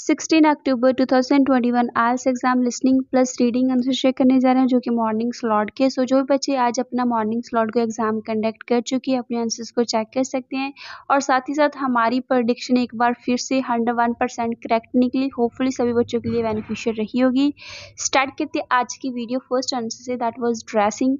Sixteen October 2021 IELTS exam listening plus reading answer share करने जा रहे हैं जो कि मॉर्निंग स्लॉट के सो जो भी बच्चे आज अपना मॉर्निंग स्लॉट को एग्ज़ाम कंडक्ट कर चुके हैं अपने आंसर्स को चेक कर सकते हैं और साथ ही साथ हमारी प्रडिक्शन एक बार फिर से हंड्रेड वन परसेंट करेक्ट निकली होपफुली सभी बच्चों के लिए बेनिफिशियल रही होगी स्टार्ट करते आज की वीडियो फर्स्ट आंसर से that was dressing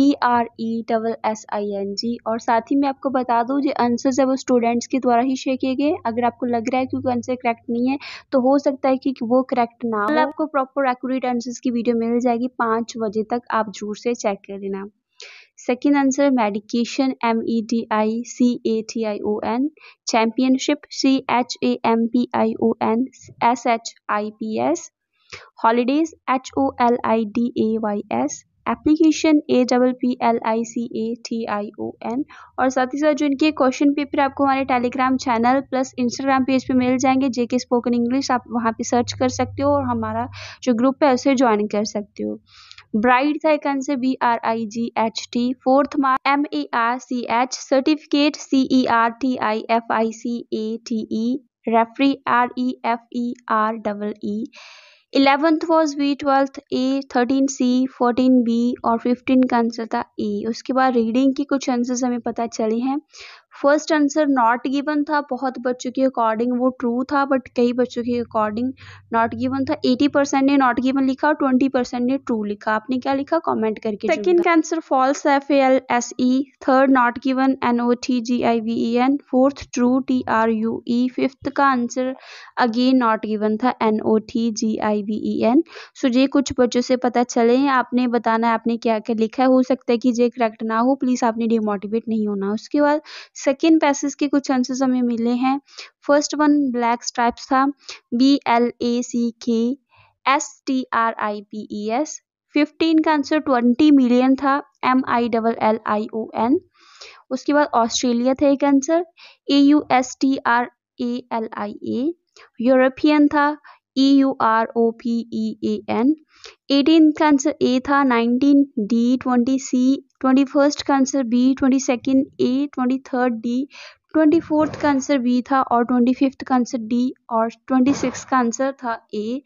D R E double S I N G और साथ ही मैं आपको बता दूँ जो आंसर्स है वो स्टूडेंट्स के द्वारा ही शेयर किए गए अगर आपको लग रहा है क्योंकि आंसर करेक्ट नहीं है तो हो सकता है कि वो करेक्ट ना हो आपको प्रॉपर एक्यूरेट आंसर्स की वीडियो मिल जाएगी पाँच बजे तक आप जरूर से चेक कर लेना second answer medication M E D I C A T I O N championship C H A M P I O N S H I P S holidays H O L I D A Y S application A double P L I C A T I O N और साथ ही साथ जो इनके question paper आपको हमारे Telegram channel plus Instagram page पे मिल जाएंगे जेके स्पोकन इंग्लिश आप वहाँ पे सर्च कर सकते हो और हमारा जो ग्रुप है उसे ज्वाइन कर सकते हो ब्राइड था एक answer B R I G H T fourth mark M A R C H certificate C E R T I F I C A T E referee R E F E R डबल E eleventh was B twelfth A thirteen C fourteen B और fifteen का answer था A उसके बाद reading की कुछ answers हमें पता चले हैं फर्स्ट आंसर नॉट गिवन था बहुत बच्चों के अकॉर्डिंग वो ट्रू था बट कई बच्चों के अकॉर्डिंग नॉट गिवन था 80 परसेंट ने नॉट गिवन लिखा और 20 परसेंट ने ट्रू लिखा आपने क्या लिखा कमेंट करके सेकंड e। e e। का answer false F L S E third not given N O T G I V E N fourth true T R U E fifth का answer again not given था N O T G I V E N so ये कुछ बच्चों से पता चले आपने बताना है आपने क्या क्या लिखा है हो सकता है कि ये करेक्ट ना हो प्लीज़ आपने डिमोटिवेट नहीं होना उसके बाद सेकेंड पैसेज के कुछ आंसर्स हमें मिले हैं फर्स्ट वन ब्लैक स्ट्राइप्स था B L A C K S T R I P E S fifteen का आंसर ट्वेंटी मिलियन था M I double L I O N उसके बाद ऑस्ट्रेलिया था एक answer A U S T R A L I A European था E U R O P E A N eighteen का answer A था nineteen D twenty C twenty first का answer B twenty second A twenty third D twenty fourth का answer B था और twenty fifth का answer D और twenty six का answer था ए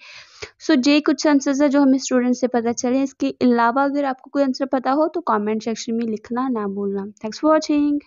सो ये कुछ आंसर्स है जो हमें स्टूडेंट से पता चले इसके अलावा अगर आपको कोई आंसर पता हो तो कमेंट सेक्शन में लिखना ना भूलना थैंक्स फॉर वॉचिंग